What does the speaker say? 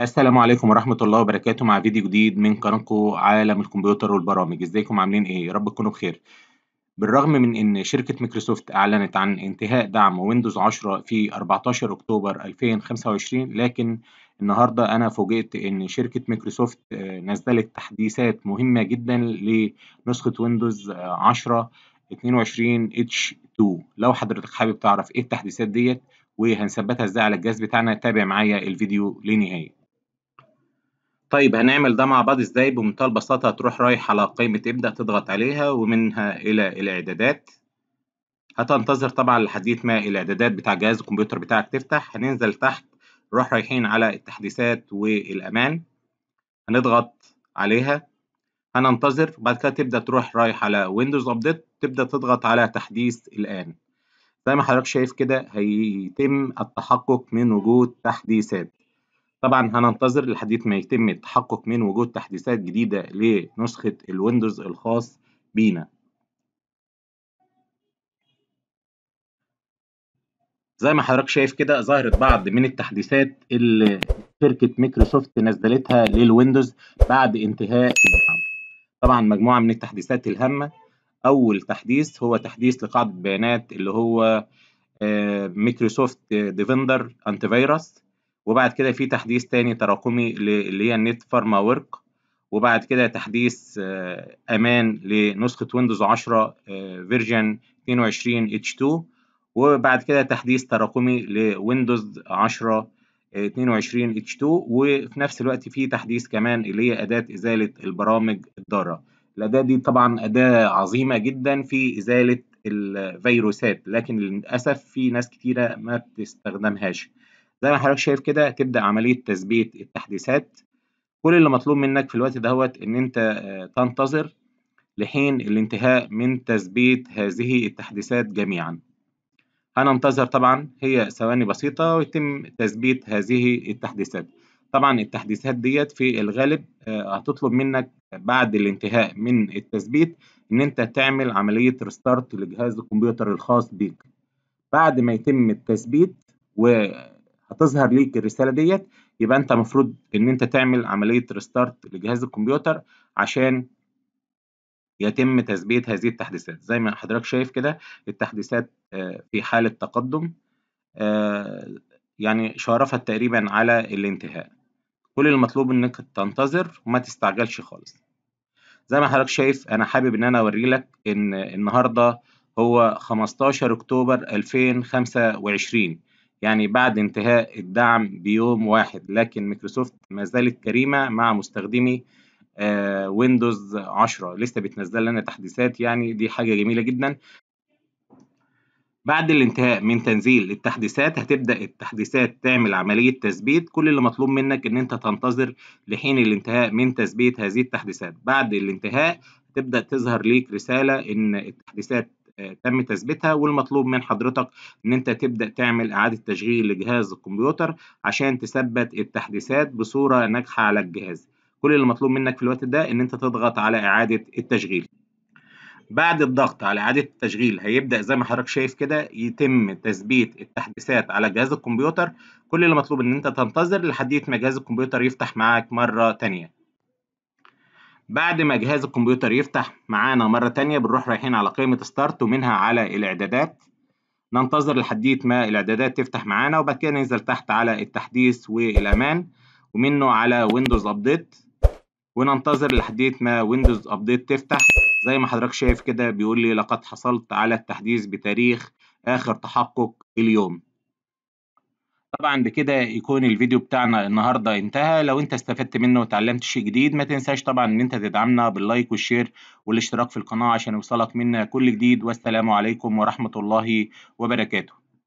السلام عليكم ورحمة الله وبركاته مع فيديو جديد من قناتكم عالم الكمبيوتر والبرامج ازيكم عاملين ايه رب تكونوا بخير بالرغم من ان شركة مايكروسوفت اعلنت عن انتهاء دعم ويندوز 10 في 14 اكتوبر 2025 لكن النهاردة انا فوجئت ان شركة مايكروسوفت آه، نزلت تحديثات مهمة جدا لنسخة ويندوز 10 22 H2 لو حضرتك حابب تعرف ايه التحديثات ديت وهنثبتها ازاي على الجهاز بتاعنا تابع معايا الفيديو لنهايه طيب هنعمل ده مع بعض ازاي بمنتهى البساطة هتروح رايح على قائمة ابدأ تضغط عليها ومنها إلى الإعدادات هتنتظر طبعا لحد ما الإعدادات بتاع جهاز الكمبيوتر بتاعك تفتح هننزل تحت نروح رايحين على التحديثات والأمان هنضغط عليها هننتظر بعد كده تبدأ تروح رايح على ويندوز أبديت تبدأ تضغط على تحديث الآن زي ما حضرتك شايف كده هيتم التحقق من وجود تحديثات طبعا هننتظر لحد ما يتم التحقق من وجود تحديثات جديدة لنسخة الويندوز الخاص بينا زي ما حضرتك شايف كده ظهرت بعض من التحديثات اللي شركة مايكروسوفت نزلتها للويندوز بعد انتهاء الدعم طبعا مجموعة من التحديثات الهامة أول تحديث هو تحديث لقاعدة بيانات اللي هو آه، مايكروسوفت ديفندر أنتي فيروس وبعد كده في تحديث تاني تراكمي اللي هي النت فارما ورك وبعد كده تحديث آه، امان لنسخه ويندوز 10 آه، فيرجن 22 اتش 2 وبعد كده تحديث تراكمي لويندوز 10 22 آه، اتش 2 وفي نفس الوقت في تحديث كمان اللي هي اداه ازاله البرامج الضاره الاداه دي طبعا اداه عظيمه جدا في ازاله الفيروسات لكن للاسف في ناس كتيره ما بتستخدمهاش زي ما حضرتك شايف كده تبدأ عملية تثبيت التحديثات كل اللي مطلوب منك في الوقت دهوت إن أنت آه، تنتظر لحين الانتهاء من تثبيت هذه التحديثات جميعا هننتظر طبعا هي ثواني بسيطة ويتم تثبيت هذه التحديثات طبعا التحديثات ديت في الغالب آه، هتطلب منك بعد الانتهاء من التثبيت ان انت تعمل عملية ريستارت لجهاز الكمبيوتر الخاص بيك بعد ما يتم التثبيت و هتظهر ليك الرساله ديت يبقى انت المفروض ان انت تعمل عمليه ريستارت لجهاز الكمبيوتر عشان يتم تثبيت هذه التحديثات زي ما حضرتك شايف كده التحديثات آه، في حاله تقدم آه، يعني شرفت تقريبا على الانتهاء كل المطلوب انك تنتظر وما تستعجلش خالص زي ما حضرتك شايف انا حابب ان انا اوري لك ان النهارده هو 15 اكتوبر 2025 يعني بعد انتهاء الدعم بيوم واحد لكن مايكروسوفت ما زالت كريمة مع مستخدمي آه، ويندوز 10 لسه بتنزل لنا تحديثات يعني دي حاجة جميلة جدا بعد الانتهاء من تنزيل التحديثات هتبدأ التحديثات تعمل عملية تثبيت كل اللي مطلوب منك ان انت تنتظر لحين الانتهاء من تثبيت هذه التحديثات بعد الانتهاء تبدأ تظهر ليك رسالة ان التحديثات تم تثبيتها والمطلوب من حضرتك ان انت تبدا تعمل اعاده تشغيل لجهاز الكمبيوتر عشان تثبت التحديثات بصوره ناجحه على الجهاز كل اللي مطلوب منك في الوقت ده ان انت تضغط على اعاده التشغيل بعد الضغط على إعادة التشغيل هيبدأ زي ما حضرتك شايف كده يتم تثبيت التحديثات على جهاز الكمبيوتر كل اللي مطلوب إن أنت تنتظر لحد ما جهاز الكمبيوتر يفتح معاك مرة ثانيه بعد ما جهاز الكمبيوتر يفتح معانا مرة تانية بنروح رايحين على قائمة ستارت ومنها على الإعدادات ننتظر لحديت ما الإعدادات تفتح معانا وبعد كده ننزل تحت على التحديث والأمان ومنه على ويندوز أبديت وننتظر لحديت ما ويندوز أبديت تفتح زي ما حضرتك شايف كده بيقول لي لقد حصلت على التحديث بتاريخ آخر تحقق اليوم طبعا بكده يكون الفيديو بتاعنا النهارده انتهى لو انت استفدت منه وتعلمت شيء جديد ما تنساش طبعا ان انت تدعمنا باللايك والشير والاشتراك في القناة عشان يوصلك منا كل جديد والسلام عليكم ورحمة الله وبركاته